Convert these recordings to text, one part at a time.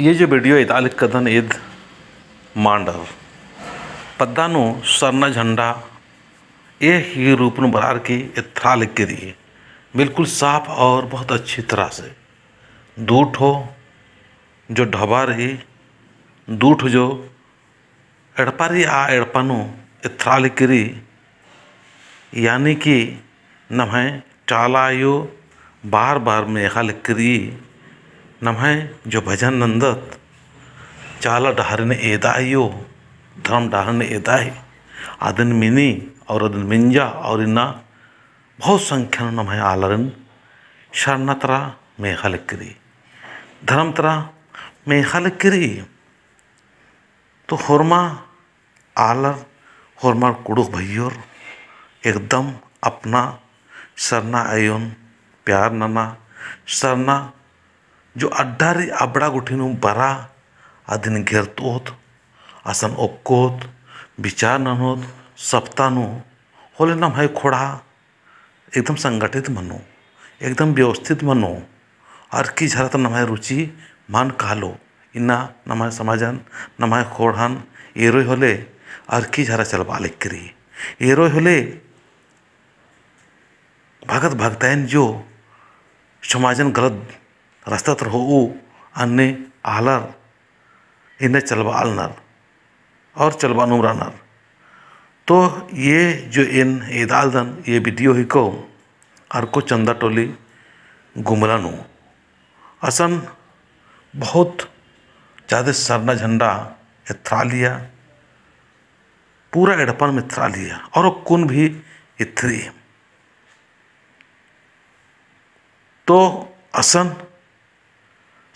ये जो वीडियो इतालिक कदन ईद मांडर पद्दानु सरना झंडा ये ही रूपन बरार की लिख के दिए बिल्कुल साफ और बहुत अच्छी तरह से दूठ हो जो ढबा रही दूठ जो एड़पारी आ एड़पानु इथरालिकरी यानी कि नमें चालायो बार बार मेघालिक्री नमाय जो भजन नंदत चाल डहरने एदायो धर्म डहरने एदाय आदन मिनी और अदन मिंजा और इन्ना बहुत संख्या नमाय आलरन शरणतरा मेघल करी धर्म तरा मेघल करी तो होरमा आलर होरमार कुड़ुक भैयोर एकदम अपना सरना आयोन प्यार नना सरना जो अड्डा अबड़ा गुठी बारा आदिन होत आसन ओकोत विचार ननोत सप्तानु होले नम है खोड़ा एकदम संगठित मनो एकदम व्यवस्थित मनो और की झरत नम है रुचि मान कहलो इन्ना नम है समाजन नम है खोड़न एरो होले और की झरा चल बालिक करी एरो होले भगत भगतैन जो समाजन गलत رستطر हो أني आलार इन्हें चलवा आलनार और चलवा नुमरानार तो ये जो इन ईदालदन ये वीडियो ही को और को चंदा टोली गुमरानु असन बहुत ज़्यादा सरना झंडा इथरा लिया पूरा एडपन में थ्रालिया लिया और कुन भी इथरी तो असन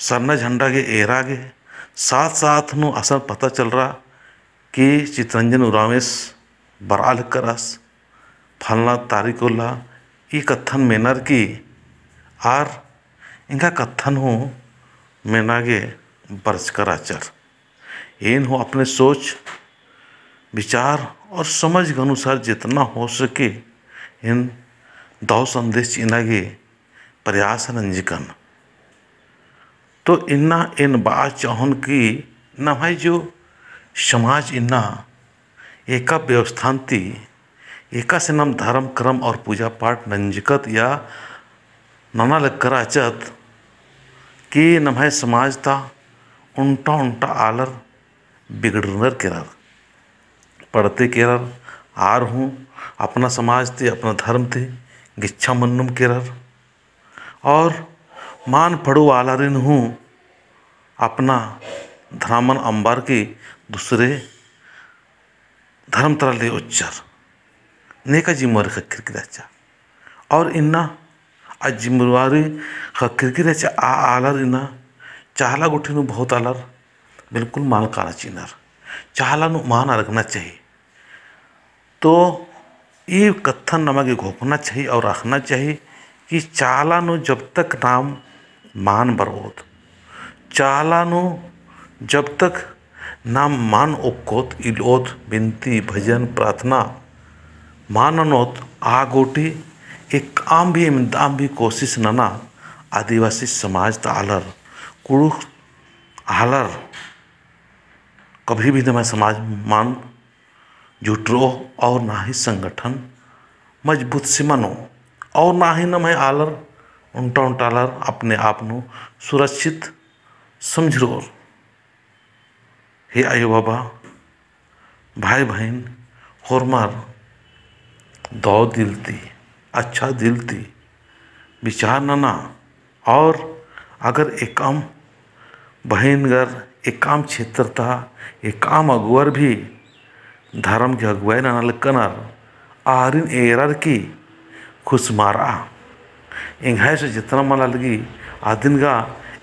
सरना झंडा के एरा गे साथ साथ नु असर पता चल रहा कि चितरंजन उरावेश बराल करस फलना तारीखोला ये कथन मेनर की आर इनका कथन हो मेना के बर्ज आचर एन हो अपने सोच विचार और समझ के अनुसार जितना हो सके इन दौ संदेश इनागे प्रयास रंजिकन तो इन्ना इन बात चाहन की भाई जो समाज इन्ना एका व्यवस्थांति एका से नम धर्म क्रम और पूजा पाठ नंजकत या नाना लग अचत कि नमाय समाज था उनटा उनटा आलर बिगड़नर केरर पढ़ते केरर आर हूँ अपना समाज थे अपना धर्म थे गिच्छा मन्नुम केरर और मान पड़ो आलारिन हूँ अपना धर्मन अंबार की दूसरे धर्म तरले उच्चर नेका जी मोर रचा अच्छा। और इन्ना की रचा अच्छा। आ आलर इन्ना चाहला गुठिनु बहुत आलर बिल्कुल मान काना चीनर चाहला नु मान रखना चाहिए तो ये कथन नमक घोपना चाहिए और रखना चाहिए कि चाहला नु जब तक नाम मान बरोत ચાલાનો जब तक नाम मान ओकोत इलोत विनती भजन प्रार्थना माननोत आगोटी एक आम भी इमदाम भी कोशिश नना आदिवासी समाज तालर कुड़ुक आलर कभी भी मैं समाज मान जुटरो और ना ही संगठन मजबूत सिमनो और ना ही न मैं आलर ਉਂਟਾਂ ਟਾਲਰ अपने आप न सुरक्षित समझ ਰੋ हे आयो बाबा भाई बहन होरमार दौ दिल थी अच्छा दिल थी विचार नना और अगर एक आम बहनगर एक आम क्षेत्र था एक आम अगुआर भी धर्म के अगुवाई नना लकनर आरिन एरर की खुश मारा जितना जितनम लगी आदिन गा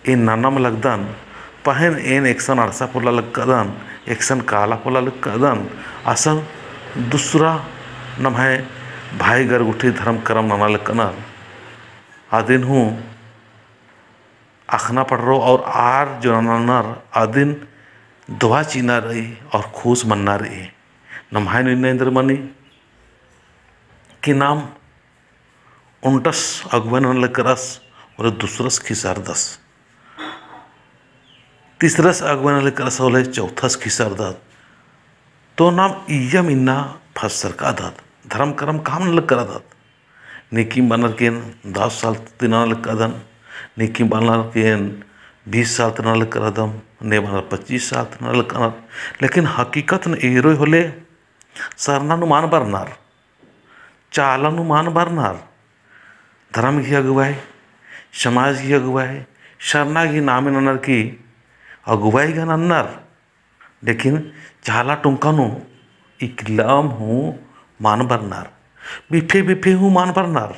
इन नानम लगदन पहन एन एक्सन अरसा पुला लगदन एक्सन काला पुला लगदन असल दूसरा नम है भाई गरगुठी धर्म करम नाना लगनर आदिन हूँ आखना पड़ रो और आर जो नर आदिन दुआ चीना रही और खुश मन्ना रही नमहाय नरेंद्र मनी कि नाम उनटस अगवन म्हणलं करस दूसरस दुसरंच खिसारदास तिसरंच अगवन म्हणलं करस चौथस चौथाच दस तो नाम यम इन्ना का सरकादात धर्म कर्म काम नल करादात निकी बनर के दस साल तिना लग कदम निकी बनर के बीस साल तना लग दम ने बनर पच्चीस साल तना लग कदम लेकिन हकीकत एरो होले मान बरनार मान बरनार धर्म की अगुवाई समाज की अगुवाई की नाम अन्नर की अगुवाई का अन्नर लेकिन झाला टुमकानू इकलाम हूँ मान बरनार बिफे बिफे हूँ मान बरनार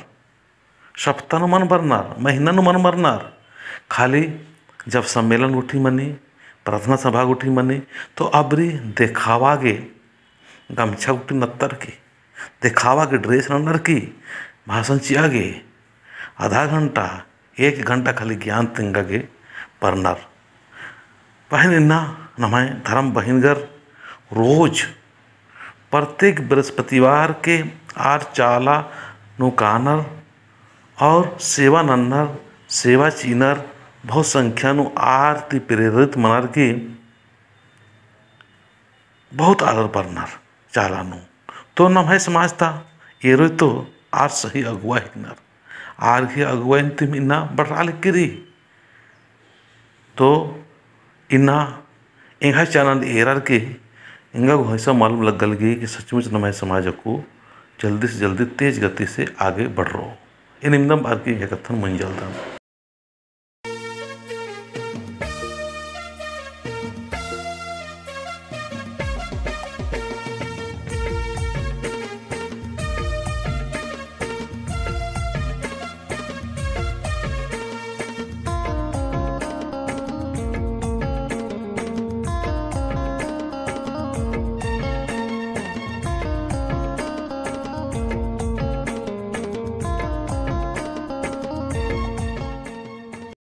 सप्ताह मन बरनार महीना मन बरनार खाली जब सम्मेलन उठी मनी प्रार्थना सभा उठी मनी तो अबरी देखावा गे गमछा उठी नत्तर की देखावा के ड्रेस नन्नर की भाषण चिया गे आधा घंटा एक घंटा खाली ज्ञान के पर्नर बहन इन्ना नमाय धर्म बहिनगर रोज प्रत्येक बृहस्पतिवार के आर चाला नुकानर और सेवा नन्नर सेवा चीनर बहुत संख्या नु आरती प्रेरित मनर के बहुत आदर चाला नु तो नमाय समाज था ये तो आर सही अगुआ हिनर आर्घी अगुवैन तिम इन्ना बटराल किरी तो इन्ना इंगा चानंद एरार के इंगा को ऐसा मालूम लग गल गई कि सचमुच नमय समाज को जल्दी से जल्दी तेज गति से आगे बढ़ रो इन इमदम बार की कथन मंजल दम